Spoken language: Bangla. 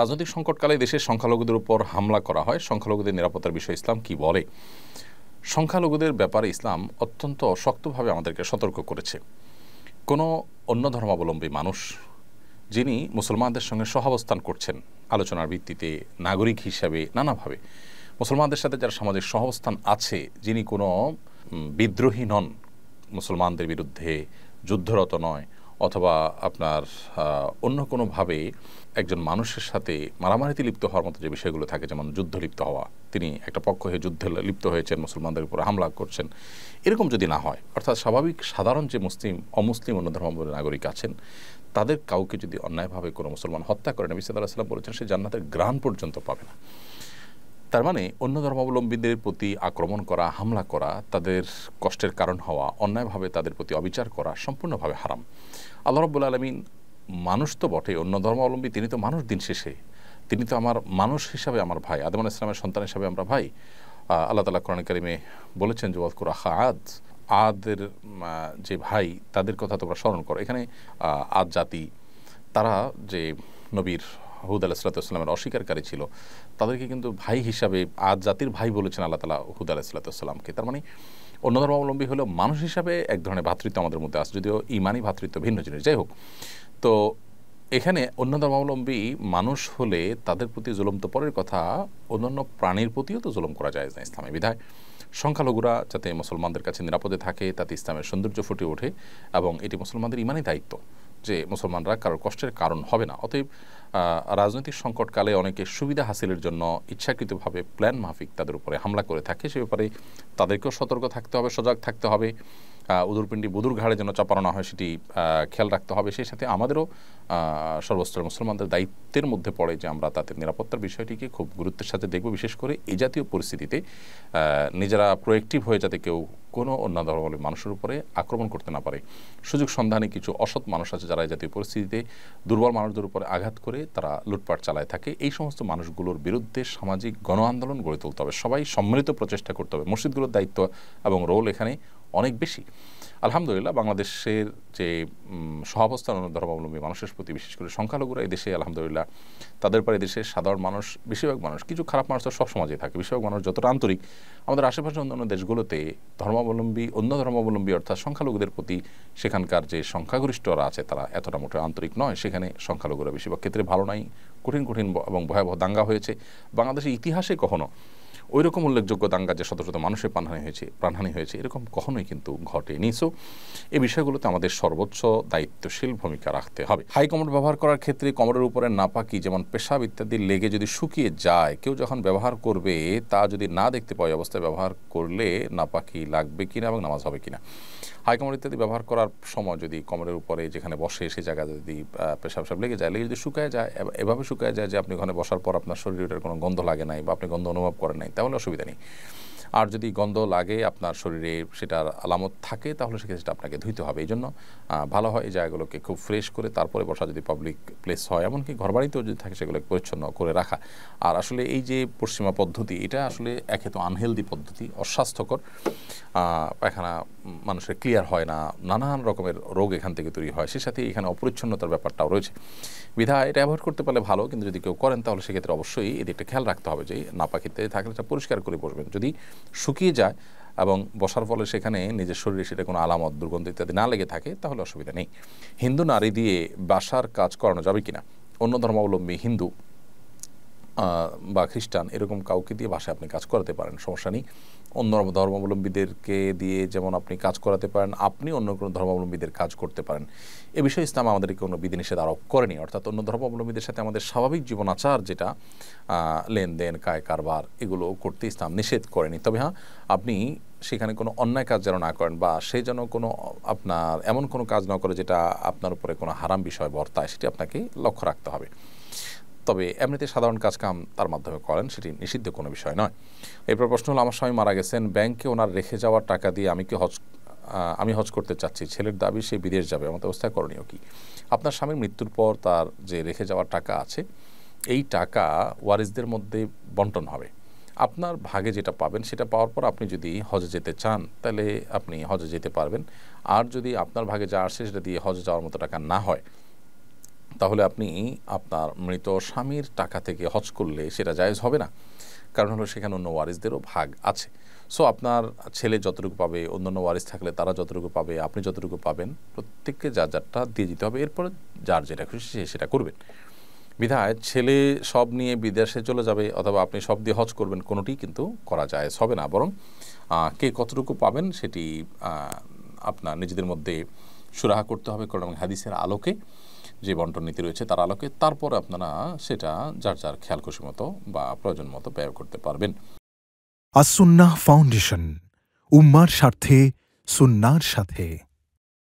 রাজনৈতিক সংকটকালে দেশের সংখ্যালঘুদের উপর হামলা করা হয় সংখ্যালঘুদের নিরাপত্তার বিষয়ে ইসলাম কি বলে সংখ্যালঘুদের ব্যাপারে ইসলাম অত্যন্ত শক্তভাবে আমাদেরকে সতর্ক করেছে কোনো অন্য ধর্মাবলম্বী মানুষ যিনি মুসলমানদের সঙ্গে সহাবস্থান করছেন আলোচনার ভিত্তিতে নাগরিক হিসাবে নানাভাবে মুসলমানদের সাথে যার সামাজিক সহাবস্থান আছে যিনি কোনো বিদ্রোহী নন মুসলমানদের বিরুদ্ধে যুদ্ধরত নয় অথবা আপনার অন্য কোনোভাবে একজন মানুষের সাথে মারামারিতে লিপ্ত হওয়ার মতো যে বিষয়গুলো থাকে যেমন যুদ্ধ লিপ্ত হওয়া তিনি একটা পক্ষ হয়ে যুদ্ধে লিপ্ত হয়েছেন মুসলমানদের উপর হামলা করছেন এরকম যদি না হয় অর্থাৎ স্বাভাবিক সাধারণ যে মুসলিম অমুসলিম অন্য ধর্ম নাগরিক আছেন তাদের কাউকে যদি অন্যায়ভাবে কোনো মুসলমান হত্যা করেন নবী সাল্লাহ বলেছেন সে জান্নাতের গ্রাম পর্যন্ত পাবে না তার মানে অন্য ধর্মাবলম্বীদের প্রতি আক্রমণ করা হামলা করা তাদের কষ্টের কারণ হওয়া অন্যায়ভাবে তাদের প্রতি অবিচার করা সম্পূর্ণভাবে হারাম আল্লাহ রব্বুল আলমিন মানুষ তো বটে অন্য ধর্মাবলম্বী তিনি তো মানুষ দিন শেষে তিনি তো আমার মানুষ হিসাবে আমার ভাই আদমান ইসলামের সন্তান হিসাবে আমরা ভাই আল্লাহ তালা কোরআন করিমে বলেছেন যে ওয়াদকুর আদ আদের যে ভাই তাদের কথা তোমরা স্মরণ করো এখানে আদ জাতি তারা যে নবীর হুদ আলাহিসাল্লামের অস্বীকারী ছিল তাদেরকে কিন্তু ভাই হিসাবে আজ জাতির ভাই বলেছেন আল্লাহ তালা হুদ আলাহিসাল্লাতামকে তার মানে অন্য ধর্মাবলম্বী হলেও মানুষ হিসাবে এক ধরনের ভাতৃত্ব আমাদের মধ্যে আছে যদিও ইমানই ভাতৃত্ব ভিন্ন জিনিস যাই হোক তো এখানে অন্য ধর্মাবলম্বী মানুষ হলে তাদের প্রতি জুলম তো পরের কথা অন্যান্য প্রাণীর প্রতিও তো জুলুম করা যায় না ইসলামের বিধায় সংখ্যালঘুরা যাতে মুসলমানদের কাছে নিরাপদে থাকে তাতে ইসলামের সৌন্দর্য ফুটে ওঠে এবং এটি মুসলমানদের ইমানই দায়িত্ব যে মুসলমানরা কারোর কষ্টের কারণ হবে না অতএব রাজনৈতিক সংকটকালে অনেকে সুবিধা হাসিলের জন্য ইচ্ছাকৃতভাবে প্ল্যান মাফিক তাদের উপরে হামলা করে থাকে সে ব্যাপারে তাদেরকেও সতর্ক থাকতে হবে সজাগ থাকতে হবে উদুরপিণ্ডি বদুর ঘাড়ে যেন চাপানো না হয় সেটি খেয়াল রাখতে হবে সেই সাথে আমাদেরও সর্বস্তরের মুসলমানদের দায়িত্বের মধ্যে পড়ে যে আমরা তাদের নিরাপত্তার বিষয়টিকে খুব গুরুত্বের সাথে দেখব বিশেষ করে এই জাতীয় পরিস্থিতিতে নিজেরা প্রোয়েক্টিভ হয়ে যাতে কেউ কোনো অন্য ধর্মের মানুষের উপরে আক্রমণ করতে না পারে সুযোগ সন্ধানে কিছু অসৎ মানুষ আছে যারা এই জাতীয় পরিস্থিতিতে দুর্বল মানুষদের উপরে আঘাত করে তারা লুটপাট চালায় থাকে এই সমস্ত মানুষগুলোর বিরুদ্ধে সামাজিক গণ আন্দোলন গড়ে তুলতে হবে সবাই সম্মিলিত প্রচেষ্টা করতে হবে মসজিদগুলোর দায়িত্ব এবং রোল এখানে অনেক বেশি আলহামদুলিল্লাহ বাংলাদেশের যে সহাবস্থান ধর্মাবলম্বী মানুষের প্রতি বিশেষ করে সংখ্যালঘুরা দেশে আলহামদুলিল্লাহ তাদের পরে দেশে সাধারণ মানুষ বেশিরভাগ মানুষ কিছু খারাপ মানুষ তো সব সমাজে থাকে বেশিরভাগ মানুষ যতটা আন্তরিক আমাদের আশেপাশে অন্য দেশগুলোতে ধর্মাবলম্বী অন্য ধর্মাবলম্বী অর্থাৎ সংখ্যালঘুদের প্রতি সেখানকার যে সংখ্যাগরিষ্ঠরা আছে তারা এতটা মোটা আন্তরিক নয় সেখানে সংখ্যালঘুরা বেশিরভাগ ক্ষেত্রে ভালো নাই কঠিন কঠিন এবং ভয়াবহ দাঙ্গা হয়েছে বাংলাদেশের ইতিহাসে কখনো ওই রকম উল্লেখযোগ্য দাঙ্গা যে শত শত মানুষের প্রাণহানি হয়েছে প্রাণহানি হয়েছে এরকম কখনোই কিন্তু ঘটেনি সো এই বিষয়গুলোতে আমাদের সর্বোচ্চ দায়িত্বশীল ভূমিকা রাখতে হবে হাই কমোড ব্যবহার করার ক্ষেত্রে কোমরের উপরে নাপাকি যেমন পেশাব ইত্যাদি লেগে যদি শুকিয়ে যায় কেউ যখন ব্যবহার করবে তা যদি না দেখতে পাই অবস্থায় ব্যবহার করলে নাপাকি লাগবে কিনা এবং নামাজ হবে কিনা হাই কমর ইত্যাদি ব্যবহার করার সময় যদি কোমরের উপরে যেখানে বসে সেই জায়গা যদি পেশাব পেশাব লেগে যায় লেগে যদি শুকায় যায় এভাবে শুকায় যায় যে আপনি ওখানে বসার পর আপনার শরীরের কোনো গন্ধ লাগে নাই বা আপনি গন্ধ অনুভব করেন নাই তাহলে অসুবিধা নেই আর যদি গন্ধ লাগে আপনার শরীরে সেটার আলামত থাকে তাহলে সেক্ষেত্রে সেটা আপনাকে ধুইতে হবে এই জন্য ভালো হয় এই জায়গাগুলোকে খুব ফ্রেশ করে তারপরে বসা যদি পাবলিক প্লেস হয় এমনকি ঘরবাড়িতেও যদি থাকে সেগুলোকে পরিচ্ছন্ন করে রাখা আর আসলে এই যে পশ্চিমা পদ্ধতি এটা আসলে একে তো আনহেলদি পদ্ধতি অস্বাস্থ্যকর পায়খানা মানুষের ক্লিয়ার হয় না নানান রকমের রোগ এখান থেকে তৈরি হয় সে সাথে এখানে অপরিচ্ছন্নতার ব্যাপারটাও রয়েছে বিধা এটা অ্যাভয়েড করতে পারলে ভালো কিন্তু যদি কেউ করেন তাহলে সেক্ষেত্রে অবশ্যই একটা খেয়াল রাখতে হবে যে নাপা থাকলে এটা পরিষ্কার করে বসবেন যদি শুকিয়ে যায় এবং বসার ফলে সেখানে নিজের শরীরে সেটা কোনো আলামত দুর্গন্ধ ইত্যাদি না লেগে থাকে তাহলে অসুবিধা নেই হিন্দু নারী দিয়ে বাসার কাজ করানো যাবে কিনা অন্য ধর্মাবলম্বী হিন্দু বা খ্রিস্টান এরকম কাউকে দিয়ে ভাষায় আপনি কাজ করাতে পারেন সমস্যা নেই অন্য ধর্মাবলম্বীদেরকে দিয়ে যেমন আপনি কাজ করাতে পারেন আপনি অন্য কোনো ধর্মাবলম্বীদের কাজ করতে পারেন এ বিষয়ে ইসলাম আমাদেরকে কোনো বিধিনিষেধ আরোপ করেনি অর্থাৎ অন্য ধর্মাবলম্বীদের সাথে আমাদের স্বাভাবিক জীবন আচার যেটা লেনদেন কায় কারবার এগুলো করতে ইসলাম নিষেধ করেনি তবে হ্যাঁ আপনি সেখানে কোনো অন্যায় কাজ যেন না করেন বা সে যেন কোনো আপনার এমন কোনো কাজ না করে যেটা আপনার উপরে কোনো হারাম বিষয় বর্তায় সেটি আপনাকে লক্ষ্য রাখতে হবে তবে এমনিতে সাধারণ কাজ কাম তার মাধ্যমে করেন সেটি নিষিদ্ধ কোনো বিষয় নয় এরপর প্রশ্ন হলো আমার স্বামী মারা গেছেন ব্যাংকে ওনার রেখে যাওয়ার টাকা দিয়ে আমি কি হজ আমি হজ করতে চাচ্ছি ছেলের দাবি সে বিদেশ যাবে আমার অবস্থা করণীয় কি আপনার স্বামীর মৃত্যুর পর তার যে রেখে যাওয়ার টাকা আছে এই টাকা ওয়ারিসদের মধ্যে বন্টন হবে আপনার ভাগে যেটা পাবেন সেটা পাওয়ার পর আপনি যদি হজে যেতে চান তাহলে আপনি হজে যেতে পারবেন আর যদি আপনার ভাগে যা আসে সেটা দিয়ে হজে যাওয়ার মতো টাকা না হয় তাহলে আপনি আপনার মৃত স্বামীর টাকা থেকে হজ করলে সেটা জায়েজ হবে না কারণ হলো সেখানে অন্য ওয়ারিসদেরও ভাগ আছে সো আপনার ছেলে যতটুকু পাবে অন্য অন্য ওয়ারিস থাকলে তারা যতটুকু পাবে আপনি যতটুকু পাবেন প্রত্যেককে যা যারটা দিয়ে দিতে হবে এরপরে যার যেটা খুশি সে সেটা করবেন বিধায় ছেলে সব নিয়ে বিদেশে চলে যাবে অথবা আপনি সব দিয়ে হজ করবেন কোনোটি কিন্তু করা যায় হবে না বরং কে কতটুকু পাবেন সেটি আপনার নিজেদের মধ্যে সুরাহা করতে হবে কারণ হাদিসের আলোকে যে বন্টন নীতি রয়েছে তার আলোকে তারপর আপনারা সেটা যার যার খেয়াল খুশি মতো বা প্রয়োজন মতো ব্যয় করতে পারবেন আসুন্না ফাউন্ডেশন উম্মার স্বার্থে সুন্নার সাথে